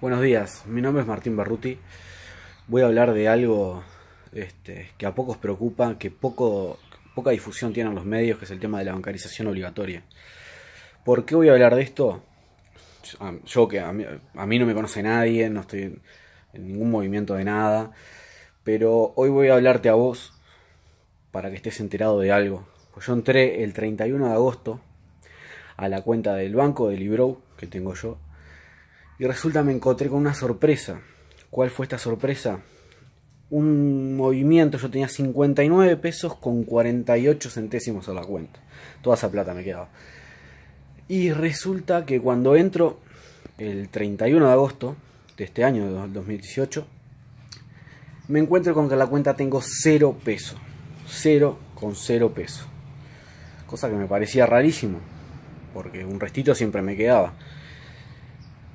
Buenos días, mi nombre es Martín Barruti. Voy a hablar de algo este, que a pocos preocupa, que poco, poca difusión tienen los medios, que es el tema de la bancarización obligatoria. ¿Por qué voy a hablar de esto? Yo que a mí, no me conoce nadie, no estoy en, ningún movimiento de nada, pero hoy voy a hablarte a vos para que estés enterado de algo. Pues yo entré el 31 de agosto a la cuenta del banco de Libro que tengo yo y resulta me encontré con una sorpresa. ¿Cuál fue esta sorpresa? Un movimiento, yo tenía 59 pesos con 48 centésimos a la cuenta. Toda esa plata me quedaba. Y resulta que cuando entro el 31 de agosto de este año, 2018, me encuentro con que la cuenta tengo 0 pesos. 0 con 0 pesos. Cosa que me parecía rarísimo, porque un restito siempre me quedaba.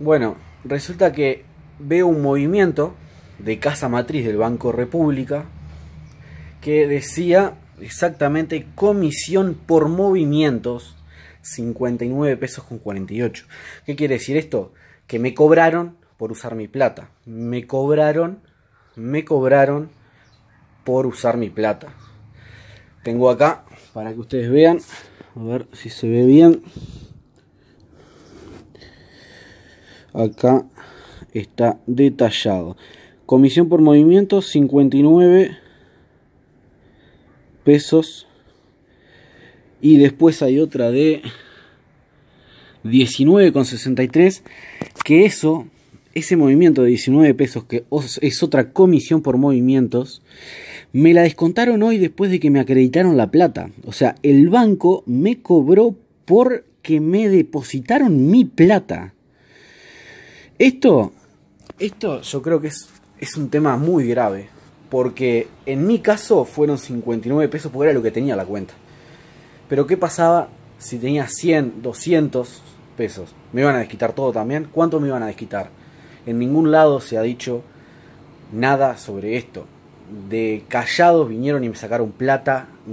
Bueno, resulta que veo un movimiento de Casa Matriz del Banco República que decía exactamente comisión por movimientos 59 pesos con 48. ¿Qué quiere decir esto? Que me cobraron por usar mi plata. Me cobraron, me cobraron por usar mi plata. Tengo acá para que ustedes vean, a ver si se ve bien. acá está detallado. Comisión por movimiento 59 pesos. Y después hay otra de 19,63. Que eso, ese movimiento de 19 pesos, que es otra comisión por movimientos, me la descontaron hoy después de que me acreditaron la plata. O sea, el banco me cobró porque me depositaron mi plata. Esto, esto yo creo que es, es un tema muy grave, porque en mi caso fueron 59 pesos porque era lo que tenía la cuenta. Pero ¿qué pasaba si tenía 100, 200 pesos? ¿Me iban a desquitar todo también? ¿Cuánto me iban a desquitar? En ningún lado se ha dicho nada sobre esto. De callados vinieron y me sacaron plata. Me